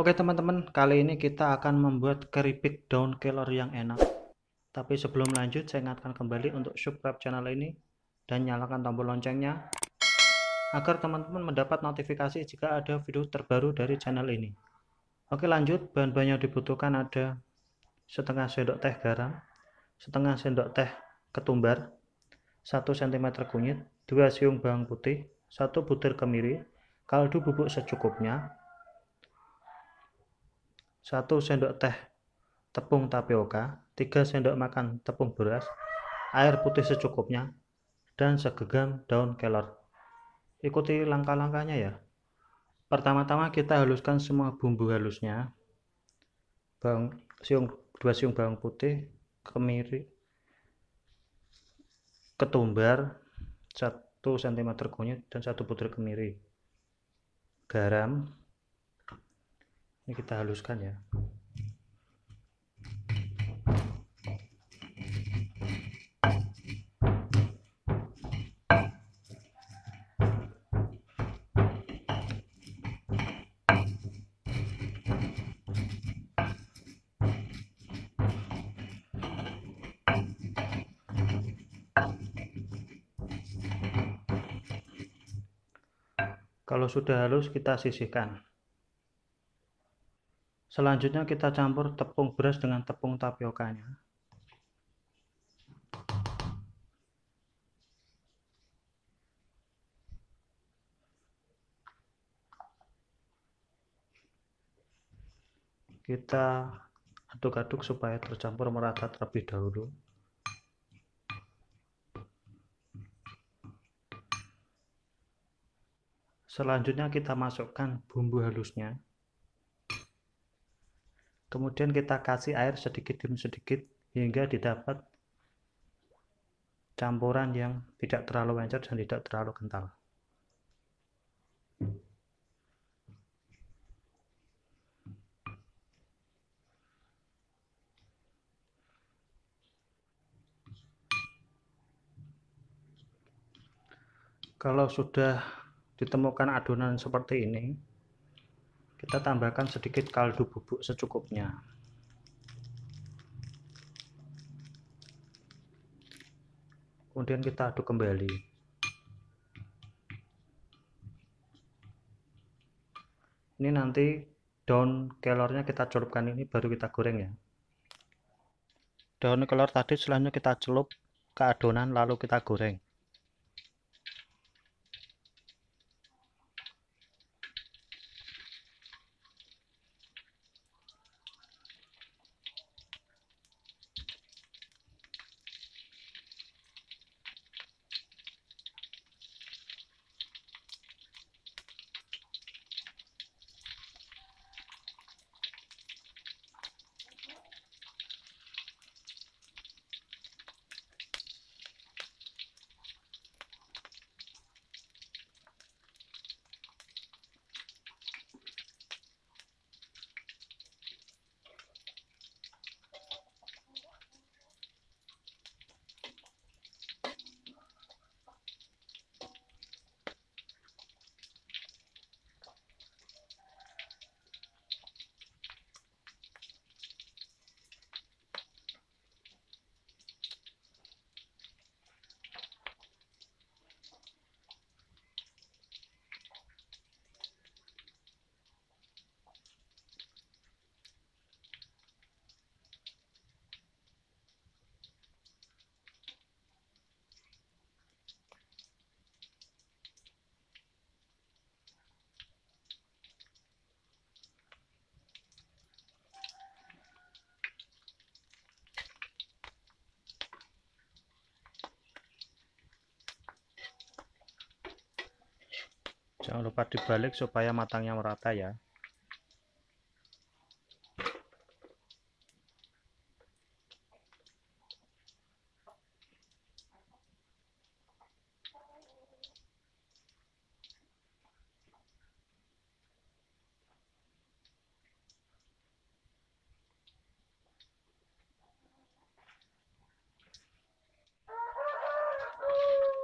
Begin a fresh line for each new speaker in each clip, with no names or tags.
Oke teman-teman, kali ini kita akan membuat keripik daun kelor yang enak. Tapi sebelum lanjut, saya ingatkan kembali untuk subscribe channel ini dan nyalakan tombol loncengnya agar teman-teman mendapat notifikasi jika ada video terbaru dari channel ini. Oke lanjut, bahan-bahan yang dibutuhkan ada setengah sendok teh garam, setengah sendok teh ketumbar, 1 cm kunyit, 2 siung bawang putih, 1 butir kemiri, kaldu bubuk secukupnya, 1 sendok teh tepung tapioka, 3 sendok makan tepung beras, air putih secukupnya, dan segenggam daun kelor. Ikuti langkah-langkahnya ya. Pertama-tama kita haluskan semua bumbu halusnya. Bawang siung dua siung bawang putih, kemiri, ketumbar, 1 cm kunyit dan 1 butir kemiri. Garam, ini kita haluskan ya Kalau sudah halus kita sisihkan. Selanjutnya kita campur tepung beras dengan tepung tapiokanya. Kita aduk-aduk supaya tercampur merata terlebih dahulu. Selanjutnya kita masukkan bumbu halusnya kemudian kita kasih air sedikit demi sedikit hingga didapat campuran yang tidak terlalu encer dan tidak terlalu kental kalau sudah ditemukan adonan seperti ini kita tambahkan sedikit kaldu bubuk secukupnya kemudian kita aduk kembali ini nanti daun kelornya kita celupkan ini baru kita goreng ya daun kelor tadi selanjutnya kita celup ke adonan lalu kita goreng jangan lupa dibalik supaya matangnya merata ya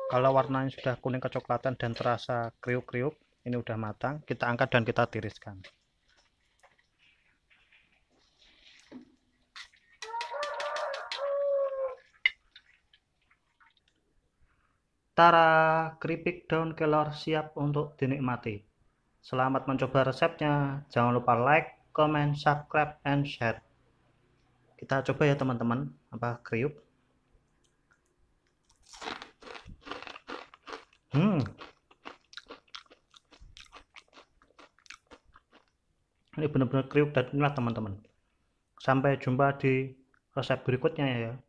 kalau warnanya sudah kuning kecoklatan dan terasa kriuk-kriuk ini udah matang kita angkat dan kita tiriskan Tara, keripik daun kelor siap untuk dinikmati. Selamat mencoba resepnya. Jangan lupa like, comment, subscribe, and share. Kita coba ya teman-teman, apa kriuk. Hmm. Ini benar-benar kriuk dan enak teman-teman. Sampai jumpa di resep berikutnya ya.